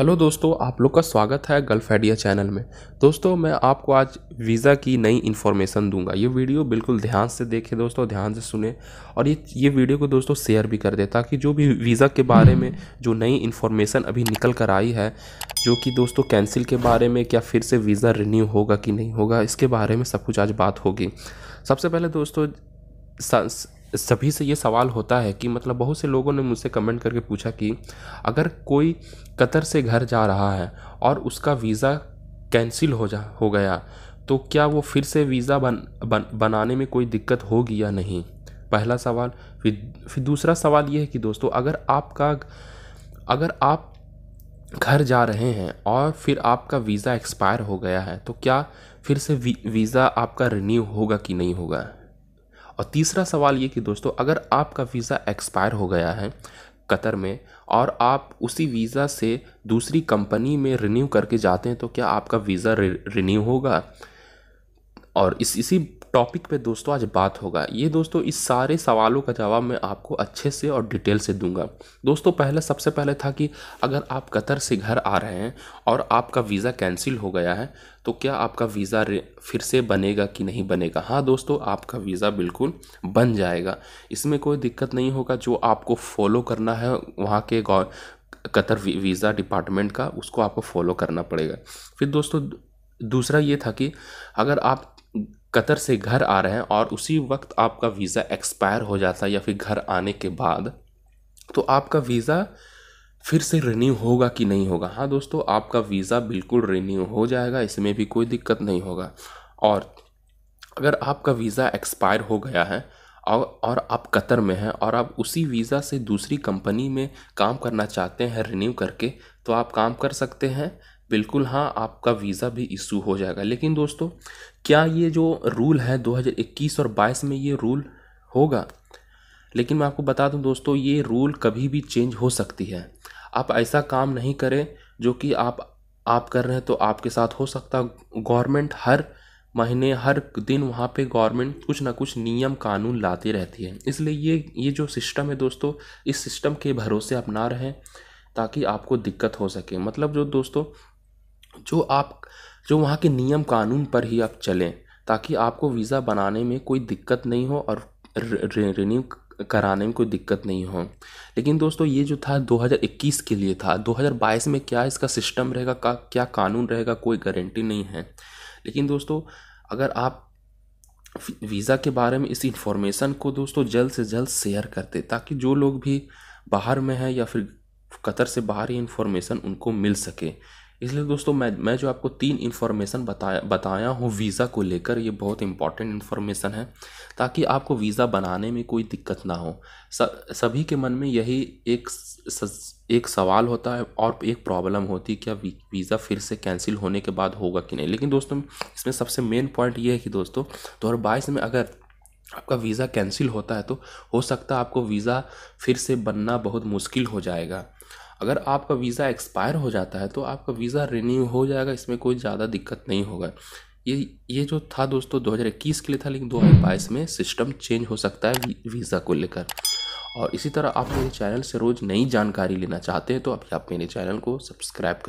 hello दोस्तों आप लोग का स्वागत है गल्फ आइडिया चैनल में दोस्तों मैं आपको आज वीज़ा की नई इन्फॉर्मेशन दूंगा ये वीडियो बिल्कुल ध्यान से देखें दोस्तों ध्यान से सुने और ये ये वीडियो को दोस्तों शेयर भी कर दे ताकि जो भी वीज़ा के बारे में जो नई इन्फॉर्मेशन अभी निकल कर आई है जो कि दोस्तों कैंसिल के बारे में क्या फिर से वीज़ा रिन्यू होगा कि नहीं होगा इसके बारे में सब कुछ आज बात होगी सबसे पहले दोस्तों सभी से ये सवाल होता है कि मतलब बहुत से लोगों ने मुझसे कमेंट करके पूछा कि अगर कोई कतर से घर जा रहा है और उसका वीज़ा कैंसिल हो जा हो गया तो क्या वो फिर से वीज़ा बन, बन बनाने में कोई दिक्कत होगी या नहीं पहला सवाल फिर फिर दूसरा सवाल ये है कि दोस्तों अगर आपका अगर आप घर जा रहे हैं और फिर आपका वीज़ा एक्सपायर हो गया है तो क्या फिर से वी, वीज़ा आपका रिन्यू होगा कि नहीं होगा और तीसरा सवाल ये कि दोस्तों अगर आपका वीज़ा एक्सपायर हो गया है कतर में और आप उसी वीज़ा से दूसरी कंपनी में रिन्यू करके जाते हैं तो क्या आपका वीज़ा रिन्यू होगा और इस इसी टॉपिक पे दोस्तों आज बात होगा ये दोस्तों इस सारे सवालों का जवाब मैं आपको अच्छे से और डिटेल से दूंगा दोस्तों पहले सबसे पहले था कि अगर आप कतर से घर आ रहे हैं और आपका वीज़ा कैंसिल हो गया है तो क्या आपका वीज़ा फिर से बनेगा कि नहीं बनेगा हाँ दोस्तों आपका वीज़ा बिल्कुल बन जाएगा इसमें कोई दिक्कत नहीं होगा जो आपको फॉलो करना है वहाँ के कतर वीज़ा डिपार्टमेंट का उसको आपको फॉलो करना पड़ेगा फिर दोस्तों दूसरा ये था कि अगर आप कतर से घर आ रहे हैं और उसी वक्त आपका वीज़ा एक्सपायर हो जाता है या फिर घर आने के बाद तो आपका वीज़ा फिर से रिन्यू होगा कि नहीं होगा हाँ दोस्तों आपका वीज़ा बिल्कुल रिन्यू हो जाएगा इसमें भी कोई दिक्कत नहीं होगा और अगर आपका वीज़ा एक्सपायर हो गया है और और आप कतर में हैं और आप उसी वीज़ा से दूसरी कंपनी में काम करना चाहते हैं रिन्यू करके तो आप काम कर सकते हैं बिल्कुल हाँ आपका वीज़ा भी इशू हो जाएगा लेकिन दोस्तों क्या ये जो रूल है 2021 और 22 में ये रूल होगा लेकिन मैं आपको बता दूं दोस्तों ये रूल कभी भी चेंज हो सकती है आप ऐसा काम नहीं करें जो कि आप आप कर रहे हैं तो आपके साथ हो सकता गवर्नमेंट हर महीने हर दिन वहाँ पे गवर्नमेंट कुछ ना कुछ नियम कानून लाती रहती है इसलिए ये ये जो सिस्टम है दोस्तों इस सिस्टम के भरोसे अपना रहें ताकि आपको दिक्कत हो सके मतलब जो दोस्तों जो आप जो वहाँ के नियम कानून पर ही आप चलें ताकि आपको वीज़ा बनाने में कोई दिक्कत नहीं हो और रिन्यू कराने में कोई दिक्कत नहीं हो लेकिन दोस्तों ये जो था 2021 के लिए था 2022 में क्या इसका सिस्टम रहेगा का क्या कानून रहेगा कोई गारंटी नहीं है लेकिन दोस्तों अगर आप वीज़ा के बारे में इस इंफॉर्मेशन को दोस्तों जल्द से जल्द शेयर करते ताकि जो लोग भी बाहर में हैं या फिर कतर से बाहर ये इन्फॉर्मेशन उनको मिल सके इसलिए दोस्तों मैं मैं जो आपको तीन इन्फॉर्मेशन बताया बताया हूँ वीज़ा को लेकर ये बहुत इंपॉर्टेंट इन्फॉर्मेशन है ताकि आपको वीज़ा बनाने में कोई दिक्कत ना हो स, सभी के मन में यही एक स, एक सवाल होता है और एक प्रॉब्लम होती है क्या वीज़ा फिर से कैंसिल होने के बाद होगा कि नहीं लेकिन दोस्तों इसमें सबसे मेन पॉइंट ये है कि दोस्तों दो हज़ार में अगर आपका वीज़ा कैंसिल होता है तो हो सकता है आपको वीज़ा फिर से बनना बहुत मुश्किल हो जाएगा अगर आपका वीज़ा एक्सपायर हो जाता है तो आपका वीज़ा रिन्यू हो जाएगा इसमें कोई ज़्यादा दिक्कत नहीं होगा ये ये जो था दोस्तों 2021 के लिए था लेकिन 2022 में सिस्टम चेंज हो सकता है वीज़ा को लेकर और इसी तरह आप मेरे चैनल से रोज़ नई जानकारी लेना चाहते हैं तो अभी आप मेरे चैनल को सब्सक्राइब कर